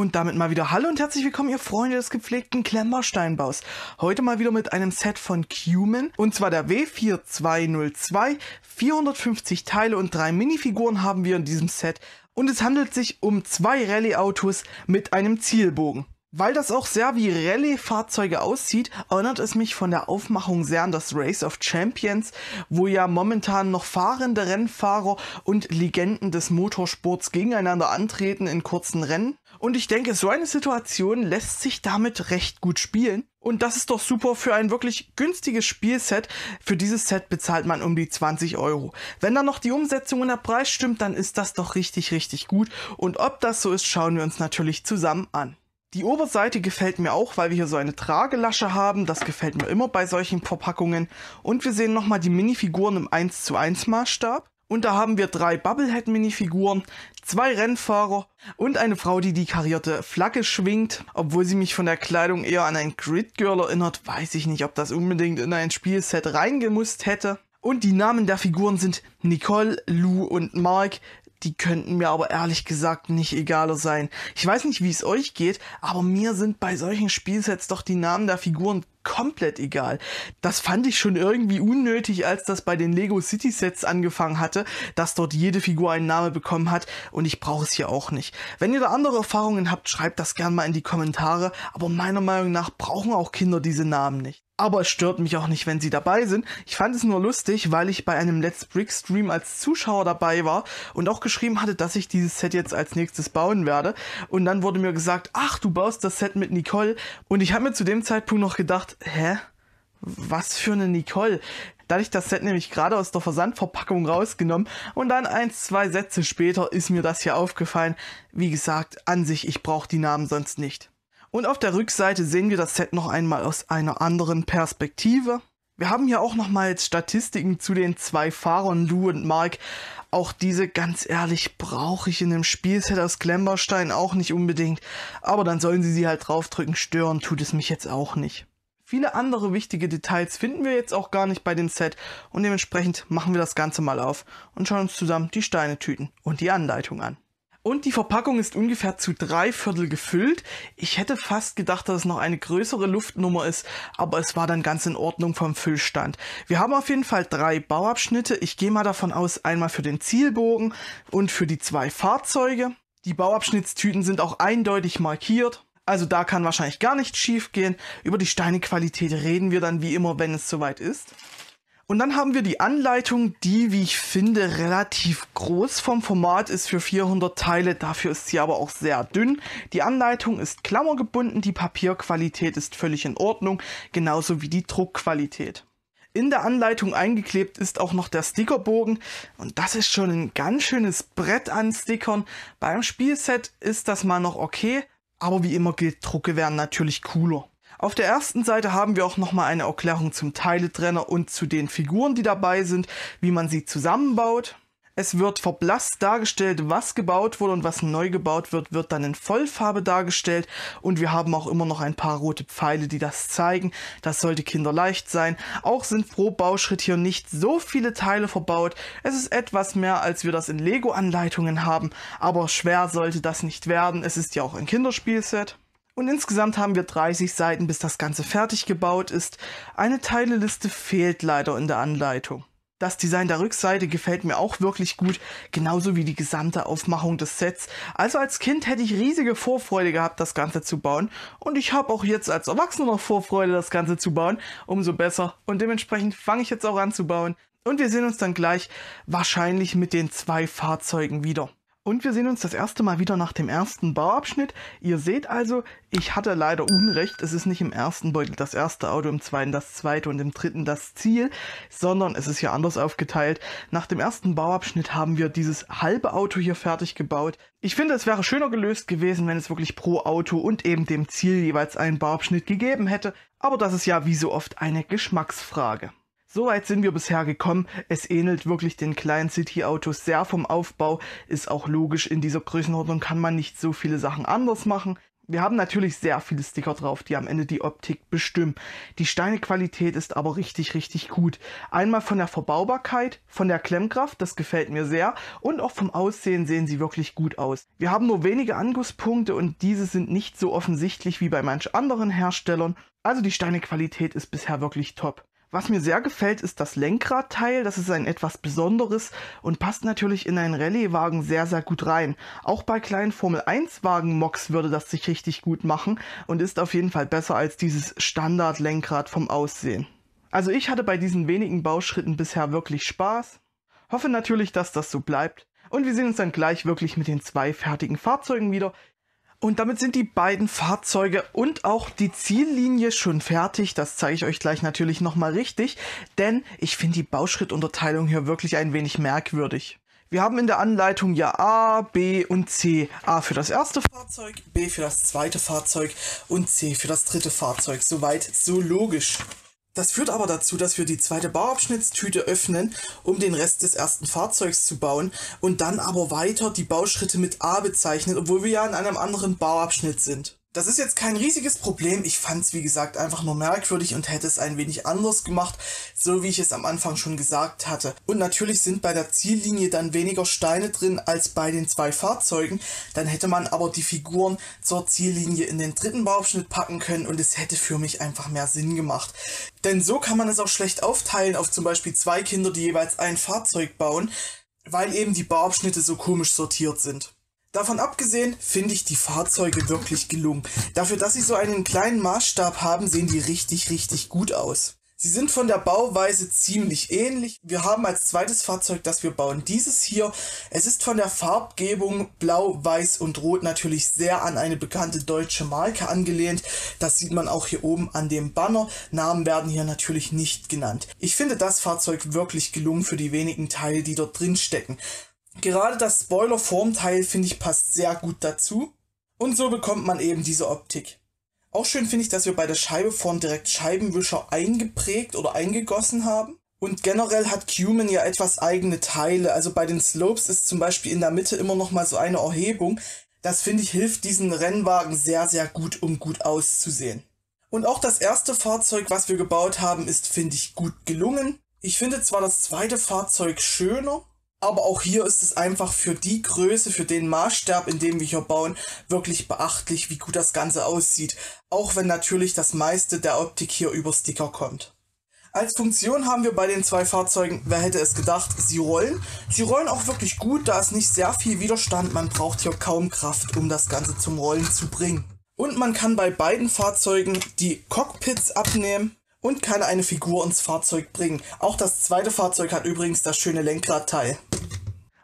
Und damit mal wieder Hallo und herzlich willkommen, ihr Freunde des gepflegten Klemmersteinbaus. Heute mal wieder mit einem Set von Cumin, und zwar der W4202. 450 Teile und drei Minifiguren haben wir in diesem Set. Und es handelt sich um zwei Rallye-Autos mit einem Zielbogen. Weil das auch sehr wie Rallye-Fahrzeuge aussieht, erinnert es mich von der Aufmachung sehr an das Race of Champions, wo ja momentan noch fahrende Rennfahrer und Legenden des Motorsports gegeneinander antreten in kurzen Rennen. Und ich denke, so eine Situation lässt sich damit recht gut spielen. Und das ist doch super für ein wirklich günstiges Spielset. Für dieses Set bezahlt man um die 20 Euro. Wenn dann noch die Umsetzung und der Preis stimmt, dann ist das doch richtig, richtig gut. Und ob das so ist, schauen wir uns natürlich zusammen an. Die Oberseite gefällt mir auch, weil wir hier so eine Tragelasche haben. Das gefällt mir immer bei solchen Verpackungen. Und wir sehen nochmal die Minifiguren im 1 zu 1 Maßstab. Und da haben wir drei Bubblehead-Minifiguren, zwei Rennfahrer und eine Frau, die die karierte Flagge schwingt. Obwohl sie mich von der Kleidung eher an ein Grid-Girl erinnert, weiß ich nicht, ob das unbedingt in ein Spielset reingemusst hätte. Und die Namen der Figuren sind Nicole, Lou und Mark. Die könnten mir aber ehrlich gesagt nicht egaler sein. Ich weiß nicht, wie es euch geht, aber mir sind bei solchen Spielsets doch die Namen der Figuren komplett egal. Das fand ich schon irgendwie unnötig, als das bei den Lego City Sets angefangen hatte, dass dort jede Figur einen Namen bekommen hat und ich brauche es hier auch nicht. Wenn ihr da andere Erfahrungen habt, schreibt das gerne mal in die Kommentare, aber meiner Meinung nach brauchen auch Kinder diese Namen nicht aber es stört mich auch nicht, wenn sie dabei sind. Ich fand es nur lustig, weil ich bei einem Let's Brick Stream als Zuschauer dabei war und auch geschrieben hatte, dass ich dieses Set jetzt als nächstes bauen werde. Und dann wurde mir gesagt, ach, du baust das Set mit Nicole. Und ich habe mir zu dem Zeitpunkt noch gedacht, hä? Was für eine Nicole? Da hatte ich das Set nämlich gerade aus der Versandverpackung rausgenommen und dann ein, zwei Sätze später ist mir das hier aufgefallen. Wie gesagt, an sich, ich brauche die Namen sonst nicht. Und auf der Rückseite sehen wir das Set noch einmal aus einer anderen Perspektive. Wir haben hier auch nochmal Statistiken zu den zwei Fahrern Lou und Mark. Auch diese, ganz ehrlich, brauche ich in einem Spielset aus Klemmerstein auch nicht unbedingt. Aber dann sollen sie sie halt draufdrücken, stören tut es mich jetzt auch nicht. Viele andere wichtige Details finden wir jetzt auch gar nicht bei dem Set und dementsprechend machen wir das Ganze mal auf und schauen uns zusammen die Steinetüten und die Anleitung an. Und die Verpackung ist ungefähr zu drei Viertel gefüllt. Ich hätte fast gedacht, dass es noch eine größere Luftnummer ist, aber es war dann ganz in Ordnung vom Füllstand. Wir haben auf jeden Fall drei Bauabschnitte. Ich gehe mal davon aus, einmal für den Zielbogen und für die zwei Fahrzeuge. Die Bauabschnittstüten sind auch eindeutig markiert. Also da kann wahrscheinlich gar nichts schief gehen. Über die Steinequalität reden wir dann wie immer, wenn es soweit ist. Und dann haben wir die Anleitung, die, wie ich finde, relativ groß vom Format ist für 400 Teile. Dafür ist sie aber auch sehr dünn. Die Anleitung ist klammergebunden, die Papierqualität ist völlig in Ordnung, genauso wie die Druckqualität. In der Anleitung eingeklebt ist auch noch der Stickerbogen und das ist schon ein ganz schönes Brett an Stickern. Beim Spielset ist das mal noch okay, aber wie immer gilt, Drucke wären natürlich cooler. Auf der ersten Seite haben wir auch nochmal eine Erklärung zum Teiletrenner und zu den Figuren, die dabei sind, wie man sie zusammenbaut. Es wird verblasst dargestellt, was gebaut wurde und was neu gebaut wird, wird dann in Vollfarbe dargestellt. Und wir haben auch immer noch ein paar rote Pfeile, die das zeigen. Das sollte kinderleicht sein. Auch sind pro Bauschritt hier nicht so viele Teile verbaut. Es ist etwas mehr, als wir das in Lego-Anleitungen haben. Aber schwer sollte das nicht werden. Es ist ja auch ein Kinderspielset. Und insgesamt haben wir 30 Seiten, bis das Ganze fertig gebaut ist. Eine Teileliste fehlt leider in der Anleitung. Das Design der Rückseite gefällt mir auch wirklich gut, genauso wie die gesamte Aufmachung des Sets. Also als Kind hätte ich riesige Vorfreude gehabt, das Ganze zu bauen. Und ich habe auch jetzt als Erwachsener noch Vorfreude, das Ganze zu bauen. Umso besser. Und dementsprechend fange ich jetzt auch an zu bauen. Und wir sehen uns dann gleich wahrscheinlich mit den zwei Fahrzeugen wieder. Und wir sehen uns das erste Mal wieder nach dem ersten Bauabschnitt. Ihr seht also, ich hatte leider Unrecht. Es ist nicht im ersten Beutel das erste Auto, im zweiten das zweite und im dritten das Ziel, sondern es ist hier anders aufgeteilt. Nach dem ersten Bauabschnitt haben wir dieses halbe Auto hier fertig gebaut. Ich finde, es wäre schöner gelöst gewesen, wenn es wirklich pro Auto und eben dem Ziel jeweils einen Bauabschnitt gegeben hätte. Aber das ist ja wie so oft eine Geschmacksfrage. Soweit sind wir bisher gekommen. Es ähnelt wirklich den kleinen City-Autos sehr vom Aufbau. Ist auch logisch, in dieser Größenordnung kann man nicht so viele Sachen anders machen. Wir haben natürlich sehr viele Sticker drauf, die am Ende die Optik bestimmen. Die Steinequalität ist aber richtig, richtig gut. Einmal von der Verbaubarkeit, von der Klemmkraft, das gefällt mir sehr, und auch vom Aussehen sehen sie wirklich gut aus. Wir haben nur wenige Angusspunkte und diese sind nicht so offensichtlich wie bei manch anderen Herstellern, also die Steinequalität ist bisher wirklich top. Was mir sehr gefällt, ist das Lenkradteil. Das ist ein etwas Besonderes und passt natürlich in einen Rallye-Wagen sehr, sehr gut rein. Auch bei kleinen Formel-1-Wagen-Mocs würde das sich richtig gut machen und ist auf jeden Fall besser als dieses Standard-Lenkrad vom Aussehen. Also ich hatte bei diesen wenigen Bauschritten bisher wirklich Spaß. Hoffe natürlich, dass das so bleibt. Und wir sehen uns dann gleich wirklich mit den zwei fertigen Fahrzeugen wieder. Und damit sind die beiden Fahrzeuge und auch die Ziellinie schon fertig. Das zeige ich euch gleich natürlich nochmal richtig, denn ich finde die Bauschrittunterteilung hier wirklich ein wenig merkwürdig. Wir haben in der Anleitung ja A, B und C. A für das erste Fahrzeug, B für das zweite Fahrzeug und C für das dritte Fahrzeug. Soweit so logisch. Das führt aber dazu, dass wir die zweite Bauabschnittstüte öffnen, um den Rest des ersten Fahrzeugs zu bauen und dann aber weiter die Bauschritte mit A bezeichnen, obwohl wir ja in einem anderen Bauabschnitt sind. Das ist jetzt kein riesiges Problem. Ich fand es, wie gesagt, einfach nur merkwürdig und hätte es ein wenig anders gemacht, so wie ich es am Anfang schon gesagt hatte. Und natürlich sind bei der Ziellinie dann weniger Steine drin als bei den zwei Fahrzeugen. Dann hätte man aber die Figuren zur Ziellinie in den dritten Bauabschnitt packen können und es hätte für mich einfach mehr Sinn gemacht. Denn so kann man es auch schlecht aufteilen auf zum Beispiel zwei Kinder, die jeweils ein Fahrzeug bauen, weil eben die Bauabschnitte so komisch sortiert sind. Davon abgesehen finde ich die Fahrzeuge wirklich gelungen. Dafür, dass sie so einen kleinen Maßstab haben, sehen die richtig, richtig gut aus. Sie sind von der Bauweise ziemlich ähnlich. Wir haben als zweites Fahrzeug, das wir bauen, dieses hier. Es ist von der Farbgebung blau, weiß und rot natürlich sehr an eine bekannte deutsche Marke angelehnt. Das sieht man auch hier oben an dem Banner. Namen werden hier natürlich nicht genannt. Ich finde das Fahrzeug wirklich gelungen für die wenigen Teile, die dort drin stecken. Gerade das Spoiler-Formteil finde ich passt sehr gut dazu. Und so bekommt man eben diese Optik. Auch schön finde ich, dass wir bei der Scheibe vorn direkt Scheibenwischer eingeprägt oder eingegossen haben. Und generell hat Cuman ja etwas eigene Teile. Also bei den Slopes ist zum Beispiel in der Mitte immer nochmal so eine Erhebung. Das finde ich hilft diesen Rennwagen sehr, sehr gut, um gut auszusehen. Und auch das erste Fahrzeug, was wir gebaut haben, ist, finde ich, gut gelungen. Ich finde zwar das zweite Fahrzeug schöner, aber auch hier ist es einfach für die Größe, für den Maßstab, in dem wir hier bauen, wirklich beachtlich, wie gut das Ganze aussieht. Auch wenn natürlich das meiste der Optik hier über Sticker kommt. Als Funktion haben wir bei den zwei Fahrzeugen, wer hätte es gedacht, sie rollen. Sie rollen auch wirklich gut, da ist nicht sehr viel Widerstand, man braucht hier kaum Kraft, um das Ganze zum Rollen zu bringen. Und man kann bei beiden Fahrzeugen die Cockpits abnehmen und kann eine Figur ins Fahrzeug bringen. Auch das zweite Fahrzeug hat übrigens das schöne Lenkradteil.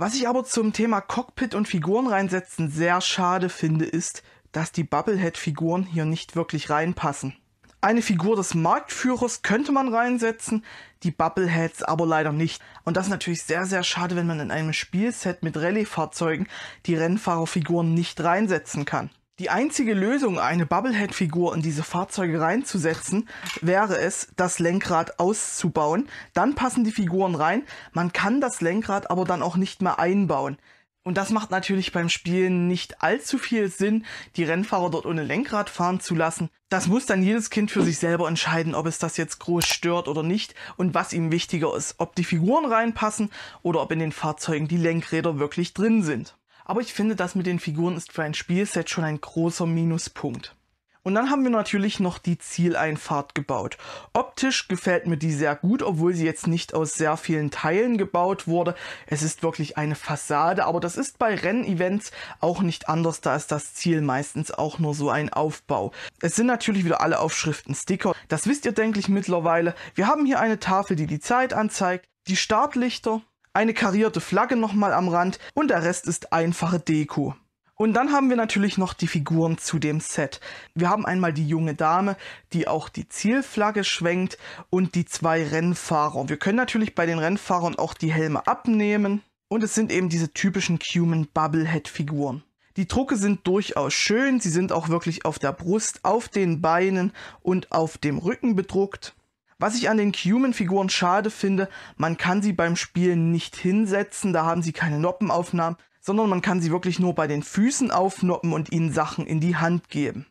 Was ich aber zum Thema Cockpit und Figuren reinsetzen sehr schade finde, ist, dass die Bubblehead-Figuren hier nicht wirklich reinpassen. Eine Figur des Marktführers könnte man reinsetzen, die Bubbleheads aber leider nicht. Und das ist natürlich sehr, sehr schade, wenn man in einem Spielset mit Rallye-Fahrzeugen die Rennfahrerfiguren nicht reinsetzen kann. Die einzige Lösung, eine Bubblehead-Figur in diese Fahrzeuge reinzusetzen, wäre es, das Lenkrad auszubauen. Dann passen die Figuren rein. Man kann das Lenkrad aber dann auch nicht mehr einbauen. Und das macht natürlich beim Spielen nicht allzu viel Sinn, die Rennfahrer dort ohne Lenkrad fahren zu lassen. Das muss dann jedes Kind für sich selber entscheiden, ob es das jetzt groß stört oder nicht und was ihm wichtiger ist, ob die Figuren reinpassen oder ob in den Fahrzeugen die Lenkräder wirklich drin sind. Aber ich finde, das mit den Figuren ist für ein Spielset schon ein großer Minuspunkt. Und dann haben wir natürlich noch die Zieleinfahrt gebaut. Optisch gefällt mir die sehr gut, obwohl sie jetzt nicht aus sehr vielen Teilen gebaut wurde. Es ist wirklich eine Fassade, aber das ist bei Rennevents auch nicht anders, da ist das Ziel meistens auch nur so ein Aufbau. Es sind natürlich wieder alle Aufschriften Sticker. Das wisst ihr, denke ich, mittlerweile. Wir haben hier eine Tafel, die die Zeit anzeigt, die Startlichter, eine karierte Flagge nochmal am Rand und der Rest ist einfache Deko. Und dann haben wir natürlich noch die Figuren zu dem Set. Wir haben einmal die junge Dame, die auch die Zielflagge schwenkt und die zwei Rennfahrer. Wir können natürlich bei den Rennfahrern auch die Helme abnehmen. Und es sind eben diese typischen Cuman Bubblehead-Figuren. Die Drucke sind durchaus schön, sie sind auch wirklich auf der Brust, auf den Beinen und auf dem Rücken bedruckt. Was ich an den Human-Figuren schade finde, man kann sie beim Spielen nicht hinsetzen, da haben sie keine Noppenaufnahmen, sondern man kann sie wirklich nur bei den Füßen aufnoppen und ihnen Sachen in die Hand geben.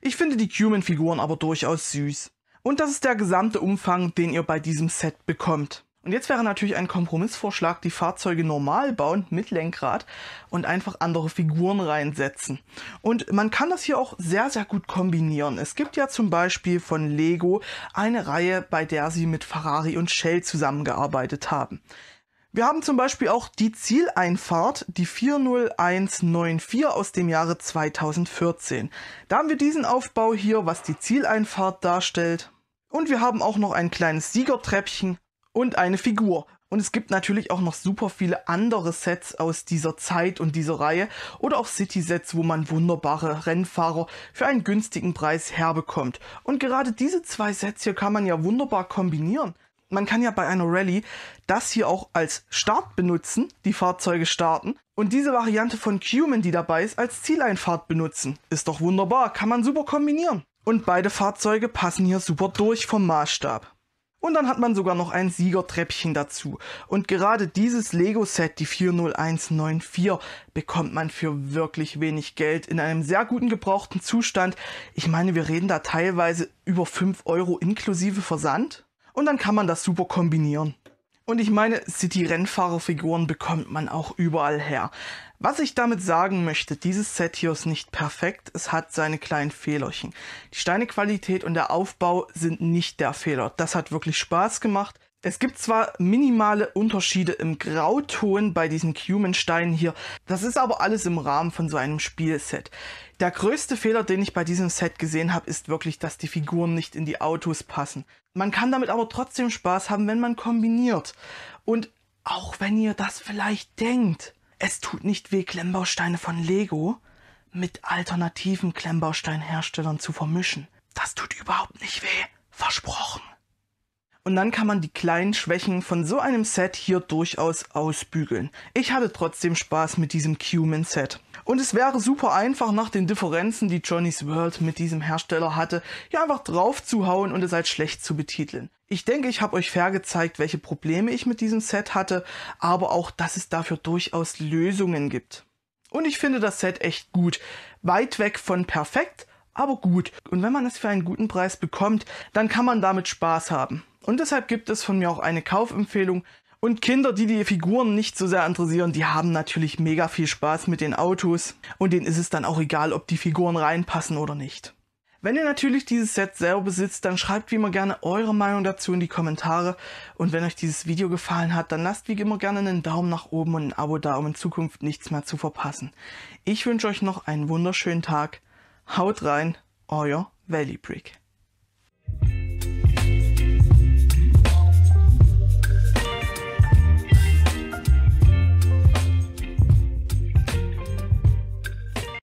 Ich finde die Human-Figuren aber durchaus süß. Und das ist der gesamte Umfang, den ihr bei diesem Set bekommt. Und jetzt wäre natürlich ein Kompromissvorschlag, die Fahrzeuge normal bauen mit Lenkrad und einfach andere Figuren reinsetzen. Und man kann das hier auch sehr, sehr gut kombinieren. Es gibt ja zum Beispiel von Lego eine Reihe, bei der sie mit Ferrari und Shell zusammengearbeitet haben. Wir haben zum Beispiel auch die Zieleinfahrt, die 40194 aus dem Jahre 2014. Da haben wir diesen Aufbau hier, was die Zieleinfahrt darstellt. Und wir haben auch noch ein kleines Siegertreppchen, und eine Figur. Und es gibt natürlich auch noch super viele andere Sets aus dieser Zeit und dieser Reihe oder auch City-Sets, wo man wunderbare Rennfahrer für einen günstigen Preis herbekommt. Und gerade diese zwei Sets hier kann man ja wunderbar kombinieren. Man kann ja bei einer Rallye das hier auch als Start benutzen, die Fahrzeuge starten, und diese Variante von Cuman, die dabei ist, als Zieleinfahrt benutzen. Ist doch wunderbar, kann man super kombinieren. Und beide Fahrzeuge passen hier super durch vom Maßstab. Und dann hat man sogar noch ein Siegertreppchen dazu. Und gerade dieses Lego-Set, die 40194, bekommt man für wirklich wenig Geld in einem sehr guten gebrauchten Zustand. Ich meine, wir reden da teilweise über 5 Euro inklusive Versand. Und dann kann man das super kombinieren. Und ich meine, City-Rennfahrerfiguren bekommt man auch überall her. Was ich damit sagen möchte, dieses Set hier ist nicht perfekt, es hat seine kleinen Fehlerchen. Die Steinequalität und der Aufbau sind nicht der Fehler. Das hat wirklich Spaß gemacht. Es gibt zwar minimale Unterschiede im Grauton bei diesen Cumin-Steinen hier, das ist aber alles im Rahmen von so einem Spielset. Der größte Fehler, den ich bei diesem Set gesehen habe, ist wirklich, dass die Figuren nicht in die Autos passen. Man kann damit aber trotzdem Spaß haben, wenn man kombiniert. Und auch wenn ihr das vielleicht denkt, es tut nicht weh, Klemmbausteine von Lego mit alternativen Klemmbausteinherstellern zu vermischen. Das tut überhaupt und dann kann man die kleinen Schwächen von so einem Set hier durchaus ausbügeln. Ich hatte trotzdem Spaß mit diesem Cuman Set. Und es wäre super einfach, nach den Differenzen, die Johnny's World mit diesem Hersteller hatte, hier einfach drauf zu hauen und es als schlecht zu betiteln. Ich denke, ich habe euch fair gezeigt, welche Probleme ich mit diesem Set hatte, aber auch, dass es dafür durchaus Lösungen gibt. Und ich finde das Set echt gut. Weit weg von perfekt, aber gut. Und wenn man es für einen guten Preis bekommt, dann kann man damit Spaß haben. Und deshalb gibt es von mir auch eine Kaufempfehlung. Und Kinder, die die Figuren nicht so sehr interessieren, die haben natürlich mega viel Spaß mit den Autos. Und denen ist es dann auch egal, ob die Figuren reinpassen oder nicht. Wenn ihr natürlich dieses Set selber besitzt, dann schreibt wie immer gerne eure Meinung dazu in die Kommentare. Und wenn euch dieses Video gefallen hat, dann lasst wie immer gerne einen Daumen nach oben und ein Abo da, um in Zukunft nichts mehr zu verpassen. Ich wünsche euch noch einen wunderschönen Tag. Haut rein, euer Valley Brick.